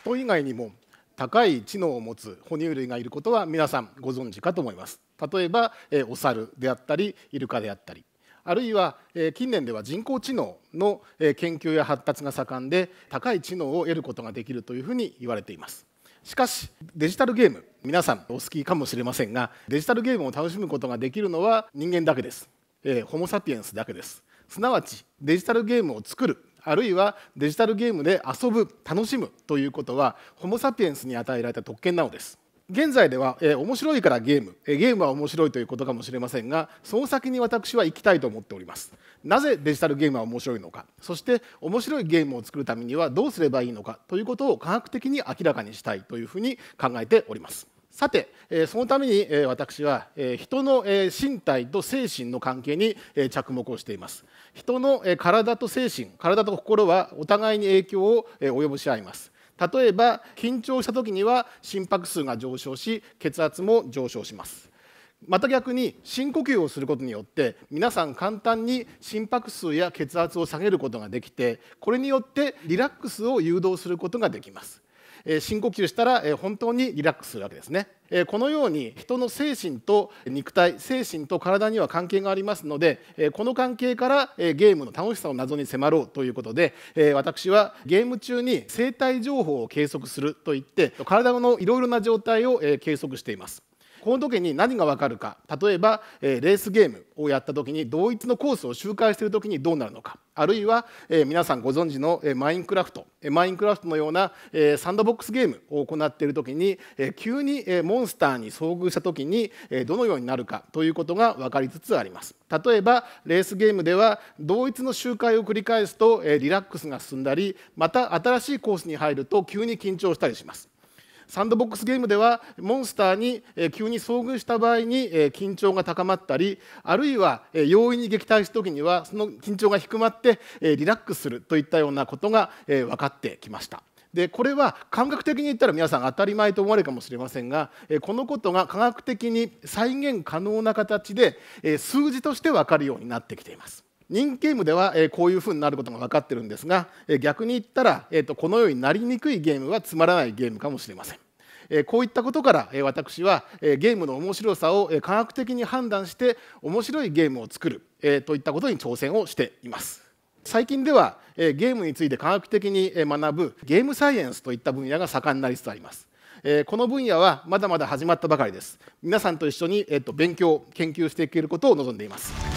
人以外にも高い知能を持つ哺乳類がいることは皆さんご存知かと思います。例えばお猿であったりイルカであったりあるいは近年では人工知能の研究や発達が盛んで高い知能を得ることができるというふうに言われています。しかしデジタルゲーム皆さんお好きかもしれませんがデジタルゲームを楽しむことができるのは人間だけです、えー、ホモ・サピエンスだけですすなわちデジタルゲームを作るあるいはデジタルゲームで遊ぶ楽しむということはホモ・サピエンスに与えられた特権なのです。現在では、えー、面白いからゲーム、えー、ゲームは面白いということかもしれませんがその先に私は行きたいと思っておりますなぜデジタルゲームは面白いのかそして面白いゲームを作るためにはどうすればいいのかということを科学的に明らかにしたいというふうに考えておりますさて、そのために私は人の身体と精神の関係に着目をしています。人の体と精神、体と心はお互いに影響を及ぼし合います。例えば緊張した時には心拍数が上昇し血圧も上昇します。また逆に深呼吸をすることによって皆さん簡単に心拍数や血圧を下げることができてこれによってリラックスを誘導することができます深呼吸したら本当にリラックスするわけですね。このように人の精神と肉体精神と体には関係がありますのでこの関係からゲームの楽しさを謎に迫ろうということで私はゲーム中に生体情報を計測するといって体のいろいろな状態を計測しています。この時に何が分かるか例えば、えレースゲームをやった時に同一のコースを周回している時にどうなるのかあるいは、え皆さんご存知の、えー、マインクラフト、えー、マインクラフトのような、えサンドボックスゲームを行っている時に、え急に、えモンスターに遭遇した時に、えどのようになるかということが分かりつつあります。例えばレースゲームでは同一の周回を繰り返すと、えリラックスが進んだりまた新しいコースに入ると急に緊張したりします。サンドボックスゲームではモンスターに急に遭遇した場合に緊張が高まったりあるいは容易に撃退した時にはその緊張が低まってリラックスするといったようなことが分かってきました。でこれは感覚的に言ったら皆さん当たり前と思われるかもしれませんがこのことが科学的に再現可能な形で数字として分かるようになってきています。人気ゲームでは、えこういうふうになることが分かってるんですが、え逆に言ったら、えー、とこのようになりにくいゲームはつまらないゲームかもしれません。こういったことから私はゲームの面白さを科学的に判断して面白いゲームを作るといったことに挑戦をしています。最近ではゲームについて科学的に学ぶゲームサイエンスといった分野が盛んになりつつあります。この分野はまだまだ始まったばかりです。皆さんと一緒に勉強研究していけることを望んでいます。